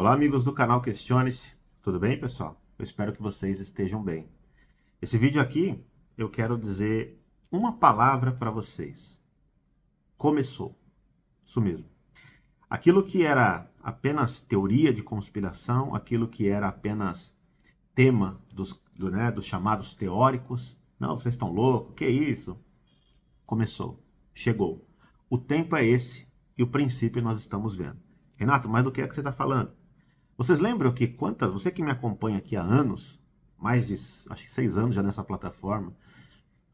Olá, amigos do canal Questione-se. Tudo bem, pessoal? Eu espero que vocês estejam bem. Esse vídeo aqui, eu quero dizer uma palavra para vocês. Começou. Isso mesmo. Aquilo que era apenas teoria de conspiração, aquilo que era apenas tema dos, do, né, dos chamados teóricos. Não, vocês estão loucos, que isso? Começou, chegou. O tempo é esse e o princípio nós estamos vendo. Renato, mas do que é que você está falando? Vocês lembram que quantas, você que me acompanha aqui há anos, mais de acho que seis anos já nessa plataforma,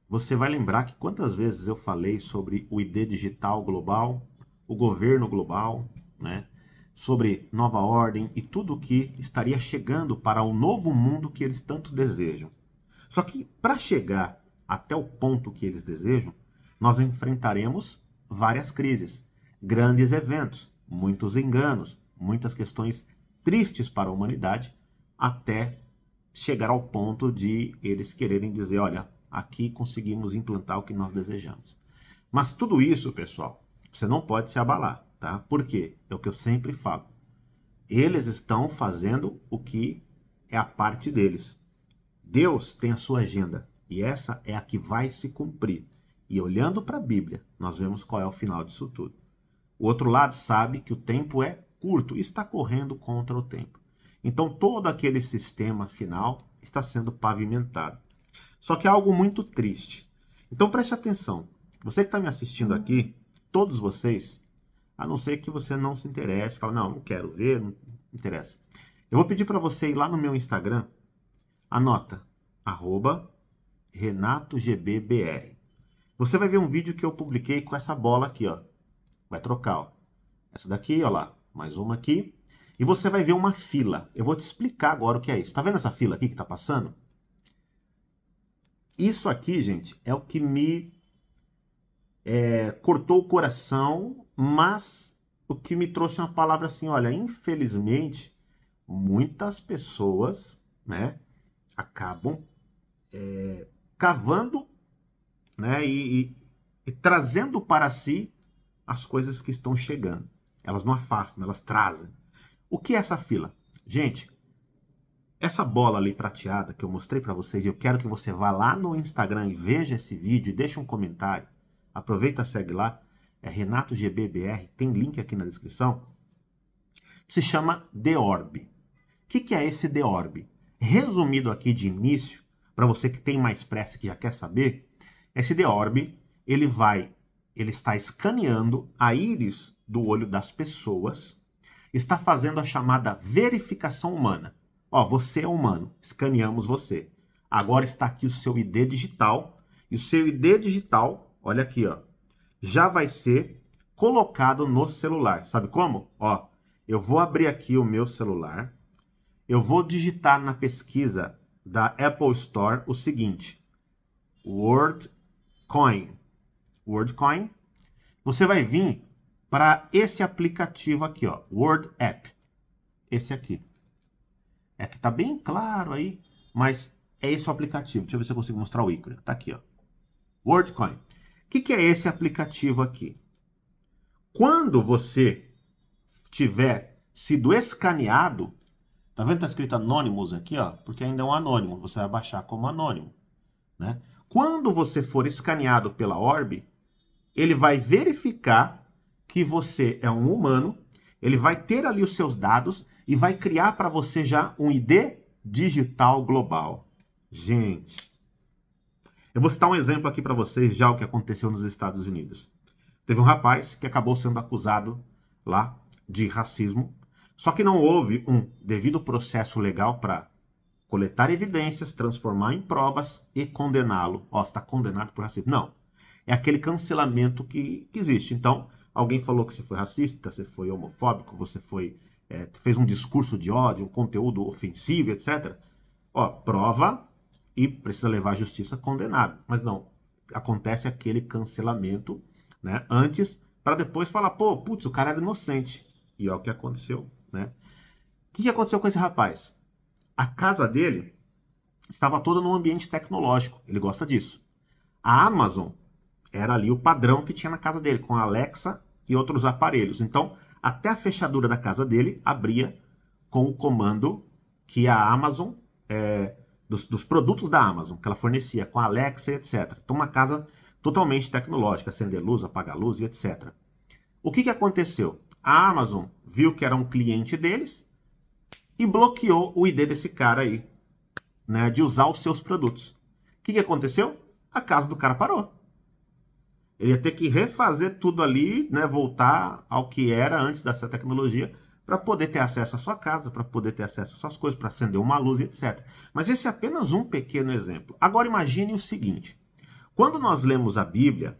você vai lembrar que quantas vezes eu falei sobre o ID digital global, o governo global, né? sobre nova ordem e tudo o que estaria chegando para o novo mundo que eles tanto desejam. Só que para chegar até o ponto que eles desejam, nós enfrentaremos várias crises, grandes eventos, muitos enganos, muitas questões tristes para a humanidade até chegar ao ponto de eles quererem dizer: olha, aqui conseguimos implantar o que nós desejamos. Mas tudo isso, pessoal, você não pode se abalar, tá? Por quê? É o que eu sempre falo. Eles estão fazendo o que é a parte deles. Deus tem a sua agenda e essa é a que vai se cumprir. E olhando para a Bíblia, nós vemos qual é o final disso tudo. O outro lado sabe que o tempo é curto está correndo contra o tempo. Então todo aquele sistema final está sendo pavimentado. Só que é algo muito triste. Então preste atenção. Você que está me assistindo aqui, todos vocês, a não ser que você não se interesse, fala, não, não quero ver, não interessa. Eu vou pedir para você ir lá no meu Instagram, anota, arroba RenatoGBBR. Você vai ver um vídeo que eu publiquei com essa bola aqui, ó. Vai trocar, ó. Essa daqui, ó lá mais uma aqui. E você vai ver uma fila. Eu vou te explicar agora o que é isso. Tá vendo essa fila aqui que tá passando? Isso aqui, gente, é o que me é, cortou o coração, mas o que me trouxe uma palavra assim, olha, infelizmente, muitas pessoas, né, acabam é, cavando, né, e, e, e trazendo para si as coisas que estão chegando. Elas não afastam, elas trazem. O que é essa fila? Gente, essa bola ali prateada que eu mostrei para vocês, eu quero que você vá lá no Instagram e veja esse vídeo e deixe um comentário. Aproveita, e segue lá. É Renato GBBR, tem link aqui na descrição. Se chama The Orb. O que, que é esse The Orb? Resumido aqui de início, para você que tem mais pressa que já quer saber, esse The Orb, ele vai, ele está escaneando a íris do olho das pessoas, está fazendo a chamada verificação humana. Ó, você é humano, escaneamos você. Agora está aqui o seu ID digital, e o seu ID digital, olha aqui, ó, já vai ser colocado no celular. Sabe como? Ó, eu vou abrir aqui o meu celular, eu vou digitar na pesquisa da Apple Store o seguinte: WordCoin. WordCoin. Você vai vir para esse aplicativo aqui, ó, Word App. Esse aqui. É que tá bem claro aí, mas é esse o aplicativo. Deixa eu ver se eu consigo mostrar o ícone. Tá aqui, ó. WordCoin. O que, que é esse aplicativo aqui? Quando você tiver sido escaneado, tá vendo tá escrito Anonymous aqui, ó? Porque ainda é um anônimo, você vai baixar como anônimo, né? Quando você for escaneado pela Orb, ele vai verificar que você é um humano, ele vai ter ali os seus dados e vai criar para você já um ID digital global. Gente, eu vou citar um exemplo aqui para vocês já o que aconteceu nos Estados Unidos. Teve um rapaz que acabou sendo acusado lá de racismo, só que não houve um devido processo legal para coletar evidências, transformar em provas e condená-lo. Ó, está condenado por racismo. Não. É aquele cancelamento que, que existe. Então, Alguém falou que você foi racista, você foi homofóbico, você foi é, fez um discurso de ódio, um conteúdo ofensivo, etc. Ó, prova e precisa levar à justiça condenado. Mas não, acontece aquele cancelamento, né? Antes, para depois falar, pô, putz, o cara era inocente. E ó, é o que aconteceu, né? O que aconteceu com esse rapaz? A casa dele estava toda num ambiente tecnológico. Ele gosta disso. A Amazon era ali o padrão que tinha na casa dele, com a Alexa e outros aparelhos. Então, até a fechadura da casa dele abria com o comando que a Amazon, é, dos, dos, produtos da Amazon, que ela fornecia com a Alexa e etc. Então, uma casa totalmente tecnológica, acender luz, apagar luz e etc. O que, que aconteceu? A Amazon viu que era um cliente deles e bloqueou o ID desse cara aí, né, de usar os seus produtos. O que, que aconteceu? A casa do cara parou. Ele ia ter que refazer tudo ali, né, voltar ao que era antes dessa tecnologia, para poder ter acesso à sua casa, para poder ter acesso às suas coisas, para acender uma luz, etc. Mas esse é apenas um pequeno exemplo. Agora imagine o seguinte: quando nós lemos a Bíblia,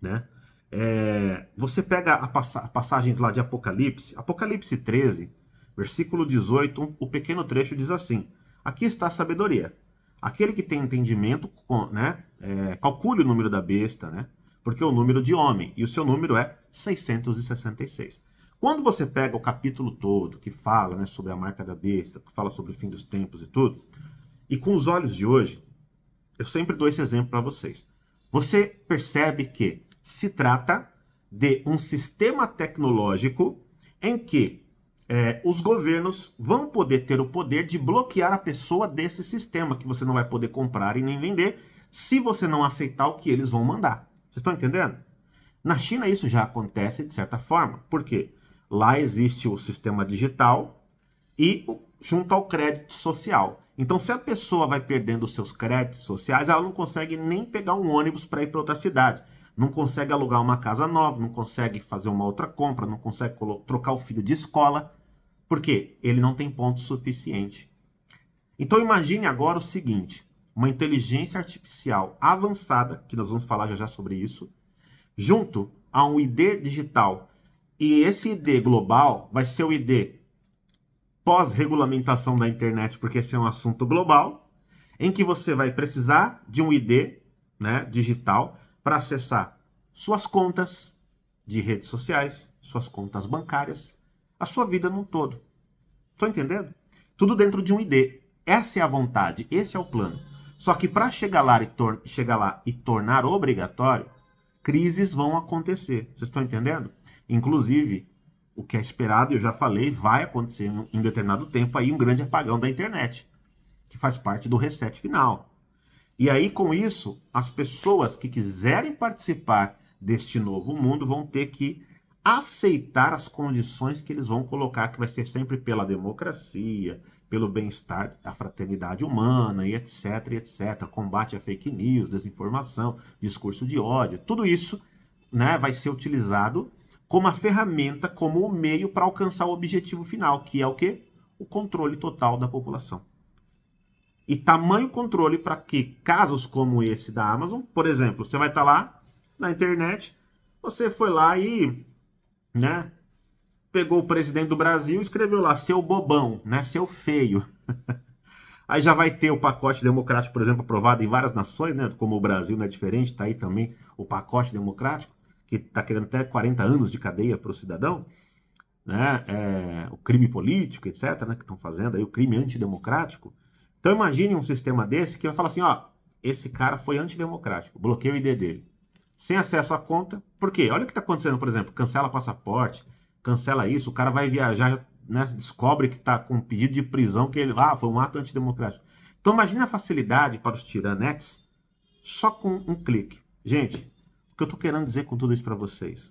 né, é, você pega a, pass a lá de Apocalipse, Apocalipse 13, versículo 18, um, o pequeno trecho diz assim: Aqui está a sabedoria. Aquele que tem entendimento, né, é, calcule o número da besta, né? Porque é o número de homem, e o seu número é 666. Quando você pega o capítulo todo, que fala né, sobre a marca da besta, que fala sobre o fim dos tempos e tudo, e com os olhos de hoje, eu sempre dou esse exemplo para vocês. Você percebe que se trata de um sistema tecnológico em que é, os governos vão poder ter o poder de bloquear a pessoa desse sistema, que você não vai poder comprar e nem vender, se você não aceitar o que eles vão mandar. Vocês estão entendendo? Na China isso já acontece de certa forma. Por quê? Lá existe o sistema digital e junto ao crédito social. Então, se a pessoa vai perdendo os seus créditos sociais, ela não consegue nem pegar um ônibus para ir para outra cidade não consegue alugar uma casa nova, não consegue fazer uma outra compra, não consegue trocar o filho de escola. Por quê? Ele não tem ponto suficiente. Então imagine agora o seguinte: uma inteligência artificial avançada, que nós vamos falar já já sobre isso, junto a um ID digital. E esse ID global vai ser o ID pós-regulamentação da internet, porque esse é um assunto global, em que você vai precisar de um ID né, digital para acessar suas contas de redes sociais, suas contas bancárias, a sua vida num todo. Estou entendendo? Tudo dentro de um ID. Essa é a vontade, esse é o plano. Só que para chegar, lá chegar lá e tornar obrigatório, crises vão acontecer. Vocês estão entendendo? Inclusive, o que é esperado, eu já falei, vai acontecer em determinado tempo aí um grande apagão da internet, que faz parte do reset final. E aí, com isso, as pessoas que quiserem participar deste novo mundo vão ter que aceitar as condições que eles vão colocar, que vai ser sempre pela democracia, pelo bem-estar, a fraternidade humana e etc, e etc, combate a fake news, desinformação, discurso de ódio, tudo isso, né, vai ser utilizado como a ferramenta, como o meio para alcançar o objetivo final, que é o quê? O controle total da população. E tamanho controle para que casos como esse da Amazon, por exemplo, você vai estar tá lá na internet, você foi lá e né? Pegou o presidente do Brasil e escreveu lá, seu bobão, né? Seu feio. aí já vai ter o pacote democrático, por exemplo, aprovado em várias nações, né? Como o Brasil não é diferente, tá aí também o pacote democrático, que tá querendo até 40 anos de cadeia para o cidadão, né? É, o crime político, etc., né? Que estão fazendo aí, o crime antidemocrático. Então imagine um sistema desse que vai falar assim, ó, esse cara foi antidemocrático, bloqueia o ID dele sem acesso à conta. Por quê? Olha o que está acontecendo, por exemplo, cancela passaporte, cancela isso, o cara vai viajar, né, descobre que está com um pedido de prisão, que ele ah, foi um ato antidemocrático. Então imagina a facilidade para os tiranetes só com um clique. Gente, o que eu estou querendo dizer com tudo isso para vocês?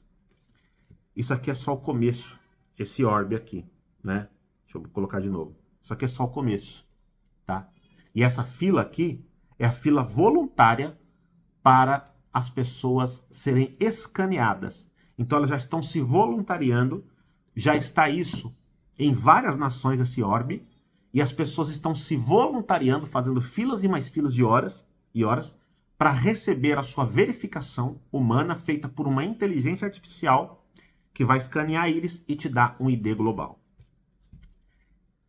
Isso aqui é só o começo, esse orbe aqui, né? Deixa eu colocar de novo. Isso aqui é só o começo, tá? E essa fila aqui é a fila voluntária para as pessoas serem escaneadas. Então elas já estão se voluntariando, já está isso em várias nações desse orbe, e as pessoas estão se voluntariando, fazendo filas e mais filas de horas e horas para receber a sua verificação humana feita por uma inteligência artificial que vai escanear eles e te dar um ID global.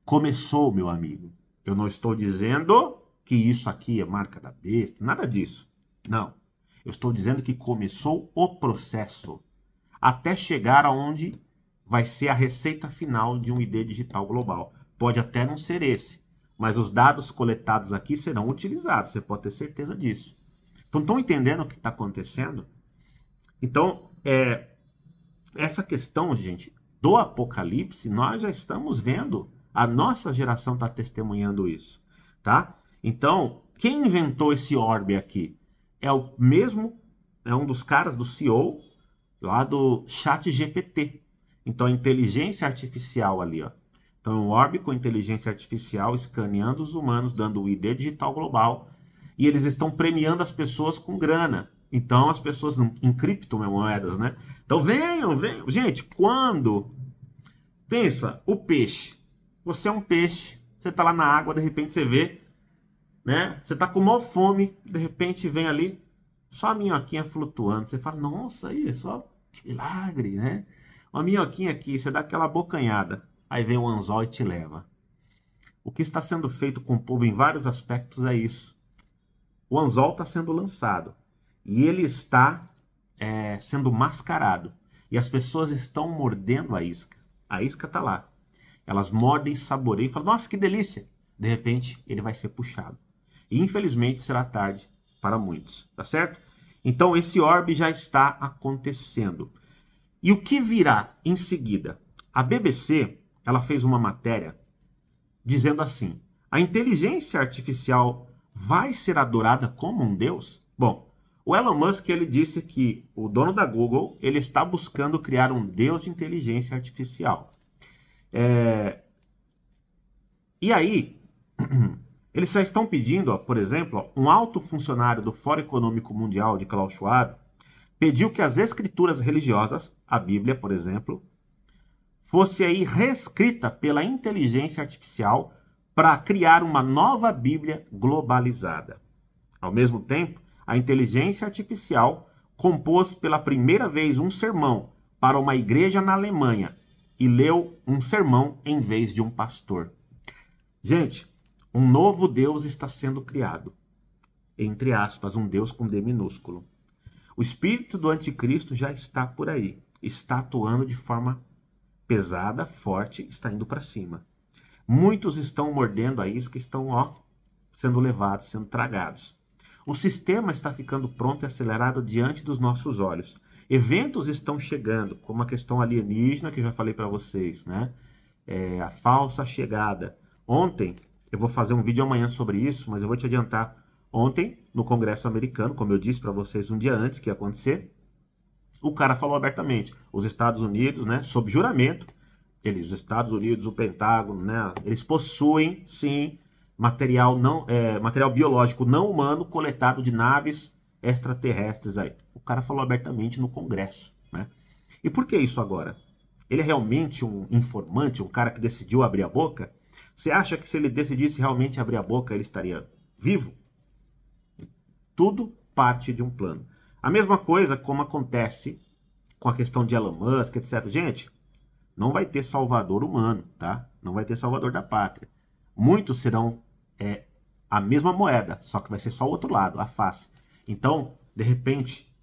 Começou, meu amigo. Eu não estou dizendo que isso aqui é marca da besta, nada disso. Não. Eu estou dizendo que começou o processo até chegar aonde vai ser a receita final de um ID digital global. Pode até não ser esse, mas os dados coletados aqui serão utilizados, você pode ter certeza disso. Então, estão entendendo o que está acontecendo? Então, é, essa questão, gente, do apocalipse, nós já estamos vendo, a nossa geração está testemunhando isso, tá? Então, quem inventou esse orbe aqui? é o mesmo, é um dos caras do CEO lá do Chat GPT. Então, inteligência artificial ali, ó. Então, o Orbe com inteligência artificial escaneando os humanos, dando o ID digital global. E eles estão premiando as pessoas com grana. Então, as pessoas em criptomoedas, né? Então, venham, venham. Gente, quando. Pensa, o peixe. Você é um peixe. Você está lá na água, de repente você vê né? Você tá com maior fome, de repente vem ali só a minhoquinha flutuando. Você fala, nossa, aí é só que milagre, né? Uma minhoquinha aqui, você dá aquela bocanhada, aí vem o um anzol e te leva. O que está sendo feito com o povo em vários aspectos é isso. O anzol está sendo lançado e ele está é, sendo mascarado. E as pessoas estão mordendo a isca. A isca está lá. Elas mordem, saboreiam e falam, nossa, que delícia. De repente, ele vai ser puxado. E infelizmente será tarde para muitos, tá certo? Então esse orbe já está acontecendo. E o que virá em seguida? A BBC, ela fez uma matéria dizendo assim: "A inteligência artificial vai ser adorada como um deus?" Bom, o Elon Musk ele disse que o dono da Google ele está buscando criar um deus de inteligência artificial. É... E aí Eles já estão pedindo, ó, por exemplo, ó, um alto funcionário do Fórum Econômico Mundial de Klaus Schwab pediu que as escrituras religiosas, a Bíblia, por exemplo, fosse aí reescrita pela inteligência artificial para criar uma nova Bíblia globalizada. Ao mesmo tempo, a inteligência artificial compôs pela primeira vez um sermão para uma igreja na Alemanha e leu um sermão em vez de um pastor. Gente, um novo Deus está sendo criado. Entre aspas, um Deus com D minúsculo. O espírito do anticristo já está por aí. Está atuando de forma pesada, forte, está indo para cima. Muitos estão mordendo a isca, estão ó, sendo levados, sendo tragados. O sistema está ficando pronto e acelerado diante dos nossos olhos. Eventos estão chegando, como a questão alienígena que eu já falei para vocês, né? É, a falsa chegada. Ontem eu vou fazer um vídeo amanhã sobre isso, mas eu vou te adiantar. Ontem, no Congresso americano, como eu disse para vocês um dia antes que ia acontecer, o cara falou abertamente. Os Estados Unidos, né, sob juramento, eles, os Estados Unidos, o Pentágono, né, eles possuem, sim, material, não, é, material biológico não humano coletado de naves extraterrestres aí. O cara falou abertamente no Congresso, né? E por que isso agora? Ele é realmente um informante, um cara que decidiu abrir a boca? Você acha que se ele decidisse realmente abrir a boca, ele estaria vivo? Tudo parte de um plano. A mesma coisa como acontece com a questão de Elon Musk, etc. Gente, não vai ter salvador humano, tá? Não vai ter salvador da pátria. Muitos serão é, a mesma moeda, só que vai ser só o outro lado, a face. Então, de repente,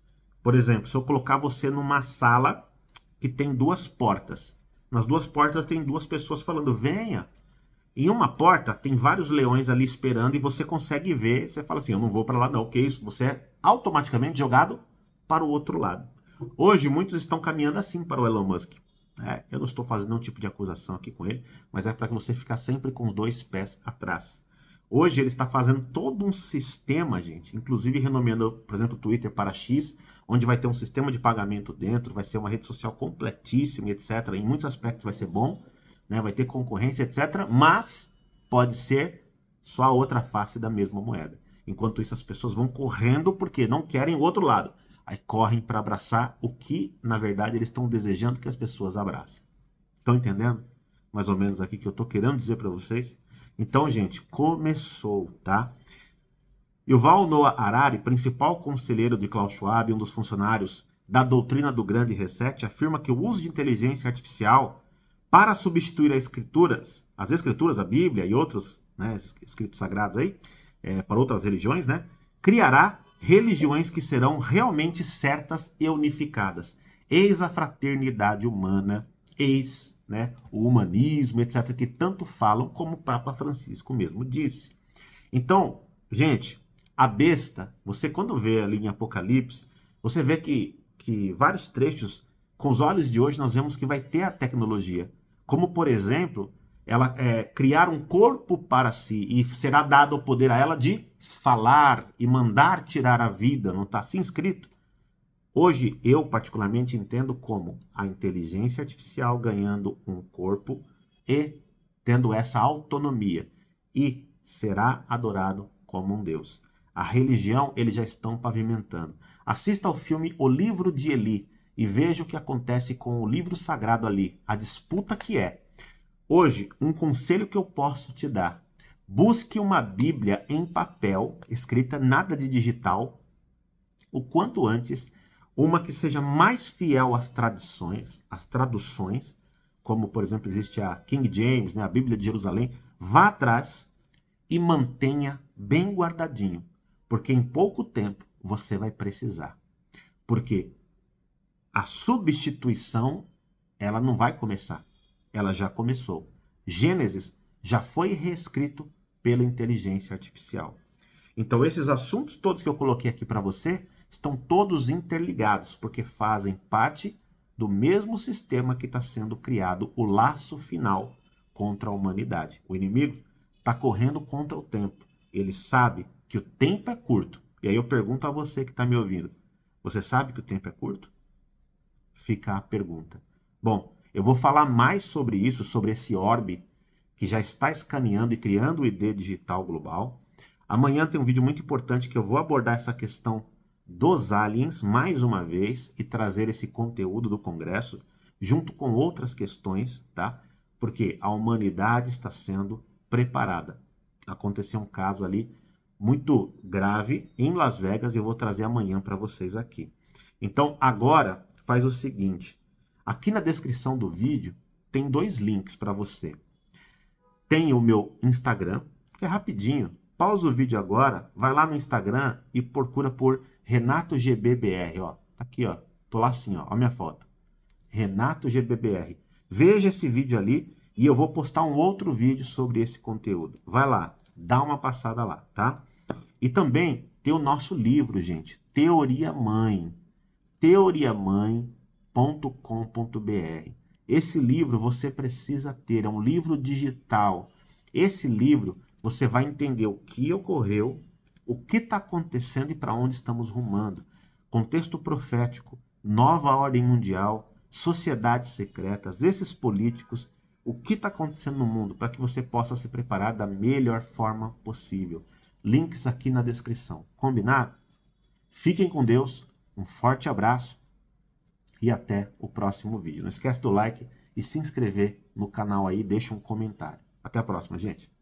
por exemplo, se eu colocar você numa sala que tem duas portas, nas duas portas tem duas pessoas falando: venha, em uma porta tem vários leões ali esperando e você consegue ver, você fala assim, eu não vou para lá não, que isso? Você é automaticamente jogado para o outro lado. Hoje muitos estão caminhando assim para o Elon Musk. É, eu não estou fazendo nenhum tipo de acusação aqui com ele, mas é para que você ficar sempre com os dois pés atrás. Hoje ele está fazendo todo um sistema, gente, inclusive renomeando, por exemplo, o Twitter para X, onde vai ter um sistema de pagamento dentro, vai ser uma rede social completíssima, etc. Em muitos aspectos vai ser bom, né? vai ter concorrência, etc. Mas pode ser só a outra face da mesma moeda. Enquanto isso, as pessoas vão correndo porque não querem o outro lado. Aí correm para abraçar o que, na verdade, eles estão desejando que as pessoas abracem. Estão entendendo? Mais ou menos aqui que eu estou querendo dizer para vocês. Então, gente, começou, tá? Val Noah Arari, principal conselheiro de Klaus Schwab, um dos funcionários da doutrina do Grande Reset, afirma que o uso de inteligência artificial para substituir as escrituras, as escrituras, a Bíblia e outros né, escritos sagrados aí, é, para outras religiões, né, criará religiões que serão realmente certas e unificadas. Eis a fraternidade humana, eis né, o humanismo, etc., que tanto falam, como o Papa Francisco mesmo disse. Então, gente, a besta, você quando vê ali em Apocalipse, você vê que, que vários trechos, com os olhos de hoje, nós vemos que vai ter a tecnologia. Como, por exemplo, ela é, criar um corpo para si e será dado o poder a ela de falar e mandar tirar a vida, não está assim escrito? Hoje eu particularmente entendo como a inteligência artificial ganhando um corpo e tendo essa autonomia e será adorado como um deus. A religião eles já estão pavimentando. Assista ao filme O Livro de Eli, e veja o que acontece com o livro sagrado ali, a disputa que é. Hoje, um conselho que eu posso te dar: busque uma Bíblia em papel, escrita nada de digital, o quanto antes, uma que seja mais fiel às tradições, às traduções, como por exemplo existe a King James, né, a Bíblia de Jerusalém, vá atrás e mantenha bem guardadinho, porque em pouco tempo você vai precisar. Porque a substituição ela não vai começar, ela já começou. Gênesis já foi reescrito pela inteligência artificial. Então esses assuntos todos que eu coloquei aqui para você estão todos interligados porque fazem parte do mesmo sistema que está sendo criado o laço final contra a humanidade. O inimigo está correndo contra o tempo. Ele sabe que o tempo é curto. E aí eu pergunto a você que está me ouvindo: você sabe que o tempo é curto? fica a pergunta. Bom, eu vou falar mais sobre isso, sobre esse orbe que já está escaneando e criando o ID digital global. Amanhã tem um vídeo muito importante que eu vou abordar essa questão dos aliens mais uma vez e trazer esse conteúdo do Congresso junto com outras questões, tá? Porque a humanidade está sendo preparada. Aconteceu um caso ali muito grave em Las Vegas e eu vou trazer amanhã para vocês aqui. Então, agora faz o seguinte: aqui na descrição do vídeo tem dois links para você. Tem o meu Instagram, que é rapidinho. Pausa o vídeo agora, vai lá no Instagram e procura por Renato GBBR, ó. Tá aqui, ó. Tô lá assim, ó. Ó a minha foto. Renato GBBR. Veja esse vídeo ali e eu vou postar um outro vídeo sobre esse conteúdo. Vai lá, dá uma passada lá, tá? E também tem o nosso livro, gente, Teoria Mãe teoriamãe.com.br. Esse livro você precisa ter, é um livro digital. Esse livro você vai entender o que ocorreu, o que está acontecendo e para onde estamos rumando. Contexto profético, nova ordem mundial, sociedades secretas, esses políticos, o que está acontecendo no mundo, para que você possa se preparar da melhor forma possível. Links aqui na descrição. Combinado? Fiquem com Deus. Um forte abraço e até o próximo vídeo. Não esquece do like e se inscrever no canal aí, deixa um comentário. Até a próxima, gente.